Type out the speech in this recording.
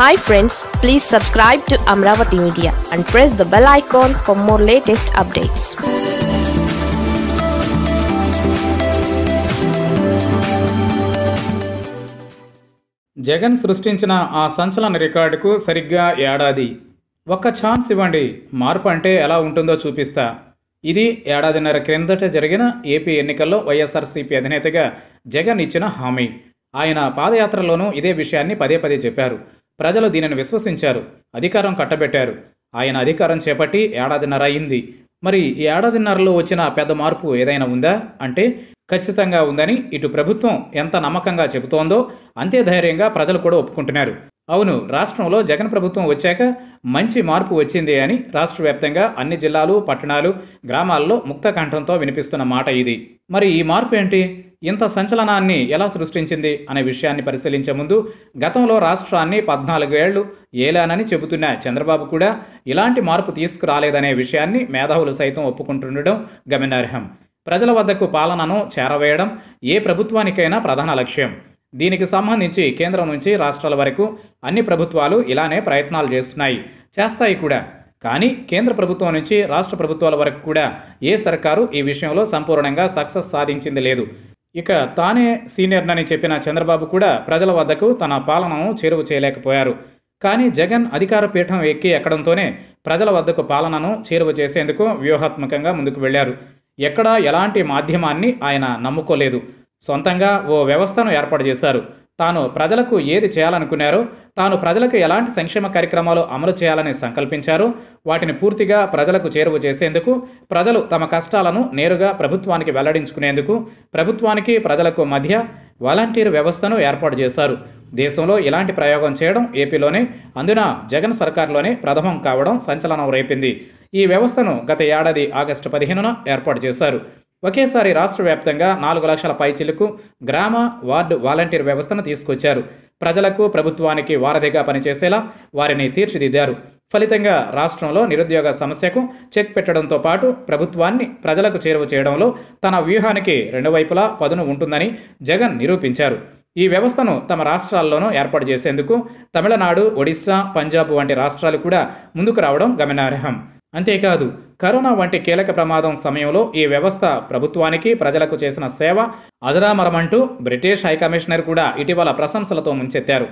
hi friends please subscribe to Amaravati media and press the bell icon for more latest updates Jagan సృష్టించిన ఆ సంచలన రికార్డుకు సరిగ్గా ఏడాది ఒక్క ఛాన్స్ ఇవ్వండి మార్పు అంటే ఎలా ఉంటుందో చూపిస్తా ఇది ఏడాదిన్నర క్రిందట జరిగిన ఏపీ ఎన్నికల్లో వైఎస్ఆర్సీపీ అధినేతగా జగన్ ఇచ్చిన హామీ ఆయన పాదయాత్రలోనూ ఇదే విషయాన్ని పదే పదే చెప్పారు ప్రజలు దీనిని విశ్వసించారు అధికారం కట్టబెట్టారు ఆయన అధికారం చేపట్టి ఏడాదిన్నర అయింది మరి ఈ ఏడాదిన్నరలో వచ్చిన పెద్ద మార్పు ఏదైనా ఉందా అంటే ఖచ్చితంగా ఉందని ఇటు ప్రభుత్వం ఎంత నమ్మకంగా చెబుతోందో అంతే ధైర్యంగా ప్రజలు కూడా ఒప్పుకుంటున్నారు అవును రాష్ట్రంలో జగన్ ప్రభుత్వం వచ్చాక మంచి మార్పు వచ్చింది అని రాష్ట్ర వ్యాప్తంగా అన్ని జిల్లాలు పట్టణాలు గ్రామాల్లో ముక్త కంఠంతో వినిపిస్తున్న మాట ఇది మరి ఈ మార్పు ఏంటి ఇంత సంచలనాన్ని ఎలా సృష్టించింది అనే విషయాన్ని పరిశీలించే ముందు గతంలో రాష్ట్రాన్ని పద్నాలుగేళ్లు ఏలానని చెబుతున్న చంద్రబాబు కూడా ఇలాంటి మార్పు తీసుకురాలేదనే విషయాన్ని మేధావులు సైతం ఒప్పుకుంటుండడం గమనార్హం ప్రజల వద్దకు పాలనను చేరవేయడం ఏ ప్రభుత్వానికైనా ప్రధాన లక్ష్యం దీనికి సంబంధించి కేంద్రం నుంచి రాష్ట్రాల వరకు అన్ని ప్రభుత్వాలు ఇలానే ప్రయత్నాలు చేస్తున్నాయి చేస్తాయి కూడా కానీ కేంద్ర ప్రభుత్వం నుంచి రాష్ట్ర ప్రభుత్వాల వరకు కూడా ఏ సర్కారు ఈ విషయంలో సంపూర్ణంగా సక్సెస్ సాధించింది లేదు ఇక తానే సీనియర్నని చెప్పిన చంద్రబాబు కూడా ప్రజల వద్దకు తన పాలనను చేరువ చేయలేకపోయారు కానీ జగన్ అధికార పీఠం ఎక్కి ఎక్కడంతోనే ప్రజల వద్దకు పాలనను చేరువ చేసేందుకు వ్యూహాత్మకంగా ముందుకు వెళ్లారు ఎక్కడా ఎలాంటి మాధ్యమాన్ని ఆయన నమ్ముకోలేదు సొంతంగా ఓ వ్యవస్థను ఏర్పాటు చేశారు తాను ప్రజలకు ఏది చేయాలనుకున్నారో తాను ప్రజలకు ఎలాంటి సంక్షేమ కార్యక్రమాలు అమలు చేయాలని సంకల్పించారో వాటిని పూర్తిగా ప్రజలకు చేరువ చేసేందుకు ప్రజలు తమ కష్టాలను నేరుగా ప్రభుత్వానికి వెల్లడించుకునేందుకు ప్రభుత్వానికి ప్రజలకు మధ్య వాలంటీర్ వ్యవస్థను ఏర్పాటు చేశారు దేశంలో ఇలాంటి ప్రయోగం చేయడం ఏపీలోనే అందున జగన్ సర్కార్లోనే ప్రథమం కావడం సంచలనం రేపింది ఈ వ్యవస్థను గత ఏడాది ఆగస్టు పదిహేనున ఏర్పాటు చేశారు ఒకేసారి రాష్ట్ర వ్యాప్తంగా నాలుగు లక్షల పైచిలకు గ్రామ వార్డు వాలంటీర్ వ్యవస్థను తీసుకొచ్చారు ప్రజలకు ప్రభుత్వానికి వారధిగా పనిచేసేలా వారిని తీర్చిదిద్దారు ఫలితంగా రాష్ట్రంలో నిరుద్యోగ సమస్యకు చెక్ పెట్టడంతో పాటు ప్రభుత్వాన్ని ప్రజలకు చేరువ చేయడంలో తన వ్యూహానికి రెండు వైపులా పదును ఉంటుందని జగన్ నిరూపించారు ఈ వ్యవస్థను తమ రాష్ట్రాల్లోనూ ఏర్పాటు చేసేందుకు తమిళనాడు ఒడిశా పంజాబ్ వంటి రాష్ట్రాలు కూడా ముందుకు రావడం గమనార్హం అంతేకాదు కరోనా వంటి కీలక ప్రమాదం సమయంలో ఈ వ్యవస్థ ప్రభుత్వానికి ప్రజలకు చేసిన సేవ అజరామరమంటూ బ్రిటిష్ హైకమిషనర్ కూడా ఇటీవల ప్రశంసలతో ముంచెత్తారు